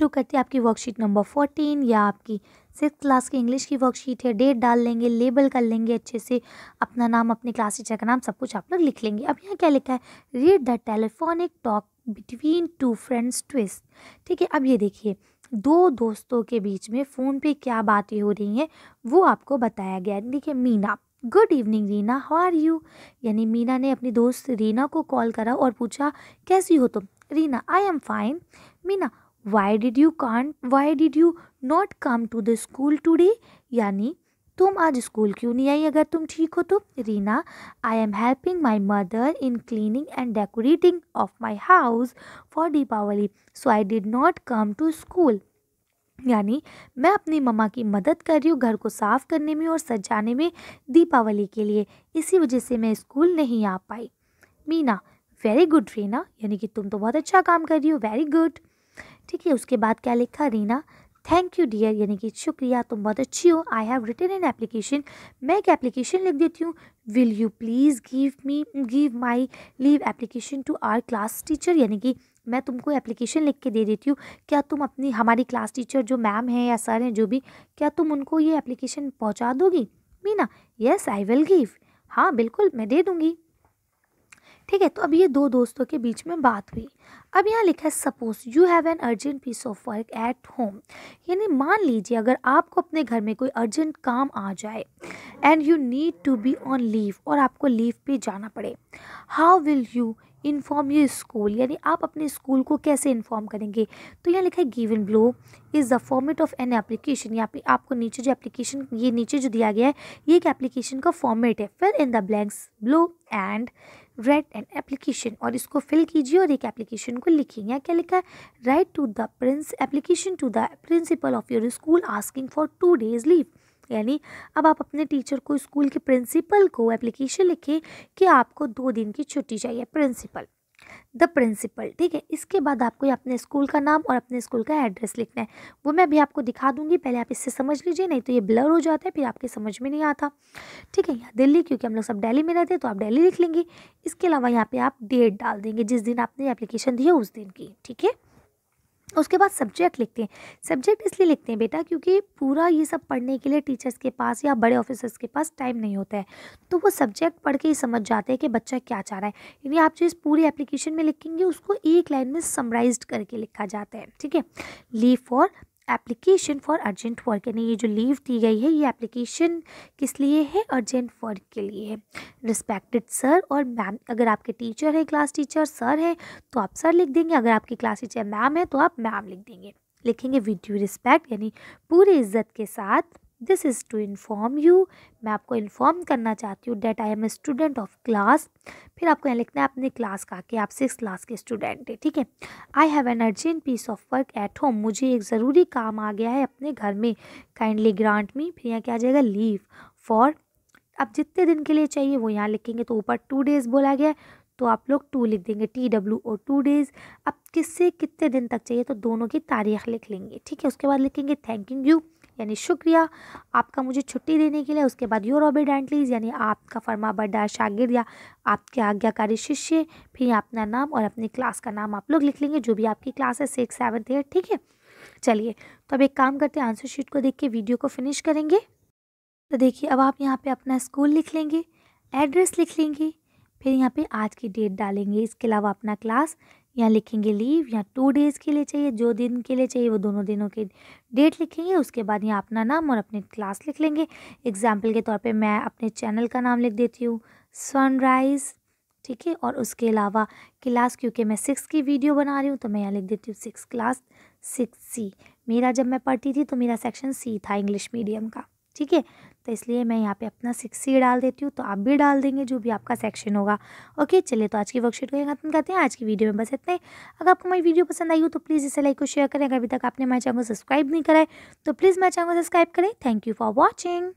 शुरू करते हैं आपकी वर्कशीट नंबर फोर्टीन या आपकी सिक्स क्लास की इंग्लिश की वर्कशीट है डेट डाल लेंगे लेबल कर लेंगे अच्छे से अपना नाम अपने क्लास टीचर का नाम सब कुछ आप लोग लिख लेंगे अब यहाँ क्या लिखा है read the telephonic talk between two friends twist ठीक है अब ये देखिए दो दोस्तों के बीच में फ़ोन पे क्या बातें हो रही हैं वो आपको बताया गया है देखिए Meena good evening Reena how are you यानी मीना ने अपनी दोस्त रीना को कॉल करा और पूछा कैसी हो तुम Reena I am fine Meena why did you can why did you not come to the school today यानी तुम आज स्कूल क्यों नहीं आई अगर तुम ठीक हो तो Reena I am helping my mother in cleaning and decorating of my house for Deepavali so I did not come to school यानी मैं अपनी मम्मा की मदद कर रही हूँ घर को साफ करने में और सजाने में दीपावली के लिए इसी वजह से मैं स्कूल नहीं आ पाई मीना वेरी गुड रीना यानी कि तुम तो बहुत अच्छा काम कर रही हो वेरी गुड ठीक है उसके बाद क्या लिखा रीना थैंक यू डियर यानी कि शुक्रिया तुम बहुत अच्छी हो I have written an application मैं एक एप्लीकेशन लिख देती हूँ will you please give me give my leave application to our class teacher यानी कि मैं तुमको एप्लीकेशन लिख के दे देती हूँ क्या तुम अपनी हमारी क्लास टीचर जो मैम है या सर हैं जो भी क्या तुम उनको ये एप्लीकेशन पहुँचा दोगी Meena yes I will give हाँ बिल्कुल मैं दे दूँगी ठीक है तो अब ये दो दोस्तों के बीच में बात हुई अब यहाँ लिखा है suppose you have an urgent piece of work at home यानी मान लीजिए अगर आपको अपने घर में कोई अर्जेंट काम आ जाए and you need to be on leave और आपको लीव पे जाना पड़े how will you inform you school यानी आप अपने स्कूल को कैसे इन्फॉर्म करेंगे तो यहाँ लिखा है given below is the format of an application यहाँ पे आपको नीचे जो एप्लीकेशन ये नीचे जो दिया गया है ये एक एप्लीकेशन का फॉर्मेट है फिर in the blanks below and read an application और इसको फिल कीजिए और एक एप्लीकेशन को लिखिए यहाँ क्या लिखा है write to the prince application to the principal of your school asking for two days leave यानी अब आप अपने टीचर को स्कूल के प्रिंसिपल को एप्लीकेशन लिखें कि आपको दो दिन की छुट्टी चाहिए प्रिंसिपल द प्रिंसिपल ठीक है इसके बाद आपको अपने स्कूल का नाम और अपने स्कूल का एड्रेस लिखना है वो मैं अभी आपको दिखा दूंगी पहले आप इससे समझ लीजिए नहीं तो ये ब्लर हो जाता है फिर आपके समझ में नहीं आता ठीक है यहाँ दिल्ली क्योंकि हम लोग सब डेली में रहते हैं तो आप डेली लिख लेंगे इसके अलावा यहाँ पर आप डेट डाल देंगे जिस दिन आपने एप्लीकेशन दी है उस दिन की ठीक है उसके बाद सब्जेक्ट लिखते हैं सब्जेक्ट इसलिए लिखते हैं बेटा क्योंकि पूरा ये सब पढ़ने के लिए टीचर्स के पास या बड़े ऑफिसर्स के पास टाइम नहीं होता है तो वो सब्जेक्ट पढ़ के ही समझ जाते हैं कि बच्चा क्या चाह रहा है यानी आप चीज़ पूरी एप्लीकेशन में लिखेंगे उसको एक लाइन में समराइज करके लिखा जाता है ठीक है leave for application for urgent work यानी ये जो लीव दी गई है ये एप्लीकेशन किस लिए है अर्जेंट वर्क के लिए है रिस्पेक्टेड सर और मैम अगर आपके टीचर हैं क्लास टीचर सर हैं तो आप सर लिख देंगे अगर आपकी क्लास टीचर मैम है तो आप मैम लिख देंगे लिखेंगे विद ड्यू रिस्पेक्ट यानी पूरी इज्जत के साथ this is to inform you मैं आपको इन्फॉर्म करना चाहती हूँ that I am a student of class फिर आपको यहाँ लिखना है अपने क्लास का कि आप सिक्स क्लास के स्टूडेंट हैं ठीक है I have an urgent piece of work at home मुझे एक ज़रूरी काम आ गया है अपने घर में काइंडली ग्रांट मी फिर यहाँ क्या आ जाएगा लीव फॉर अब जितने दिन के लिए चाहिए वो यहाँ लिखेंगे तो ऊपर टू डेज़ बोला गया है तो आप लोग टू लिख देंगे T W O two days अब किससे कितने दिन तक चाहिए तो दोनों की तारीख लिख लेंगे ठीक है उसके बाद लिखेंगे थैंक यू यानी शुक्रिया आपका मुझे छुट्टी देने के लिए उसके बाद योर ओबेडेंटलीज यानी आपका फर्मा बड्डा शागिर या आपके आज्ञाकारी शिष्य फिर यहाँ अपना नाम और अपनी क्लास का नाम आप लोग लिख लेंगे जो भी आपकी क्लास है सिक्स सेवन्थ एट ठीक है चलिए तो अब एक काम करते हैं आंसर शीट को देख के वीडियो को फिनिश करेंगे तो देखिए अब आप यहाँ पर अपना स्कूल लिख लेंगे एड्रेस लिख लेंगे फिर यहाँ पे आज की डेट डालेंगे इसके अलावा अपना क्लास यहाँ लिखेंगे लीव यहाँ टू डेज़ के लिए चाहिए जो दिन के लिए चाहिए वो दोनों दिनों के डेट लिखेंगे उसके बाद यहाँ अपना नाम और अपनी क्लास लिख लेंगे एग्जाम्पल के तौर पर मैं अपने चैनल का नाम लिख देती हूँ सनराइज़ ठीक है और उसके अलावा क्लास क्योंकि मैं सिक्स की वीडियो बना रही हूँ तो मैं यहाँ लिख देती हूँ सिक्स क्लास सिक्स सी मेरा जब मैं पढ़ती थी तो मेरा सेक्शन सी था इंग्लिश मीडियम का ठीक है तो इसलिए मैं यहाँ पे अपना सिक्स ही डाल देती हूँ तो आप भी डाल देंगे जो भी आपका सेक्शन होगा ओके चलिए तो आज की वर्कशीट को यहाँ खत्म करते हैं आज की वीडियो में बस इतना ही अगर आपको मेरी वीडियो पसंद आई हो तो प्लीज़ इसे लाइक और शेयर करें अगर अभी तक आपने मेरे चैनल को सब्सक्राइब नहीं कराए तो प्लीज़ मेरे चैनल को सब्सक्राइब करें थैंक यू फॉर वॉचिंग